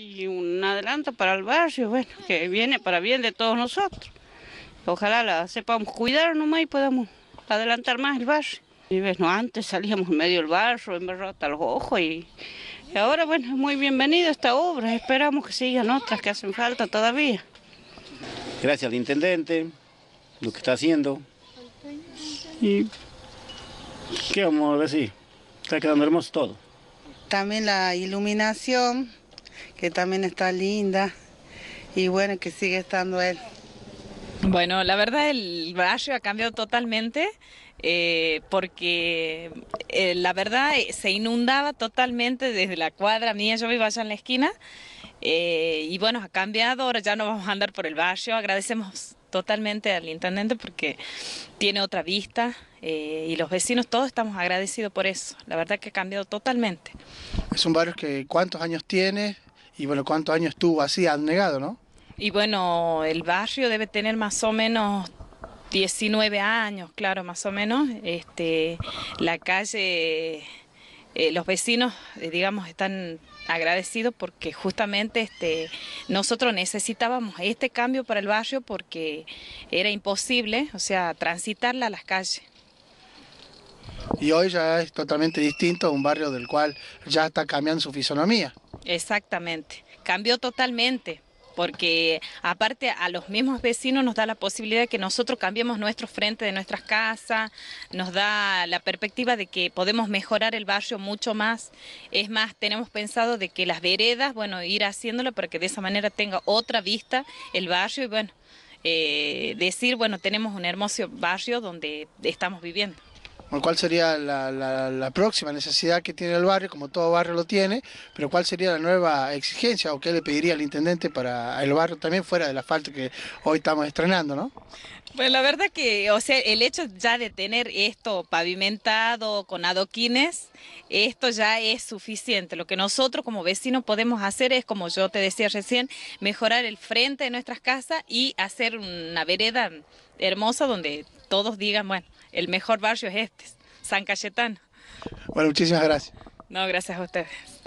y un adelanto para el barrio, bueno, que viene para bien de todos nosotros. Ojalá la sepamos cuidar nomás y podamos adelantar más el barrio. Y bueno, antes salíamos en medio del barrio, embarrado hasta los ojos y, ahora, bueno, es muy bienvenida esta obra. Esperamos que sigan otras que hacen falta todavía. Gracias al intendente, lo que está haciendo. Y qué vamos a decir, está quedando hermoso todo. También la iluminación que también está linda y bueno, que sigue estando él. Bueno, la verdad el barrio ha cambiado totalmente eh, porque eh, la verdad eh, se inundaba totalmente desde la cuadra mía, yo vivo allá en la esquina y bueno, ha cambiado, ahora ya no vamos a andar por el barrio, agradecemos totalmente al intendente porque tiene otra vista y los vecinos todos estamos agradecidos por eso. La verdad que ha cambiado totalmente. Es un barrio que ¿cuántos años tiene? y bueno, cuántos años estuvo así abnegado, ¿no? Y bueno, el barrio debe tener más o menos 19 años, claro, más o menos. Este, la calle, eh, los vecinos, eh, digamos, están agradecidos porque justamente este, nosotros necesitábamos este cambio para el barrio porque era imposible, o sea, transitarla a las calles. Y hoy ya es totalmente distinto un barrio del cual ya está cambiando su fisonomía. Exactamente, cambió totalmente porque aparte a los mismos vecinos nos da la posibilidad de que nosotros cambiemos nuestro frente de nuestras casas, nos da la perspectiva de que podemos mejorar el barrio mucho más. Es más, tenemos pensado de que las veredas, bueno, ir haciéndolo para que de esa manera tenga otra vista el barrio y bueno, eh, decir, bueno, tenemos un hermoso barrio donde estamos viviendo. ¿Cuál sería la, próxima necesidad que tiene el barrio, como todo barrio lo tiene, pero cuál sería la nueva exigencia o qué le pediría al intendente para el barrio también fuera del asfalto que hoy estamos estrenando, ¿no? Pues la verdad que, o sea, el hecho ya de tener esto pavimentado con adoquines, esto ya es suficiente. Lo que nosotros como vecinos podemos hacer es, como yo te decía recién, mejorar el frente de nuestras casas y hacer una vereda hermosa donde todos digan, bueno, el mejor barrio es este, San Cayetano. Bueno, muchísimas gracias. No, gracias a ustedes.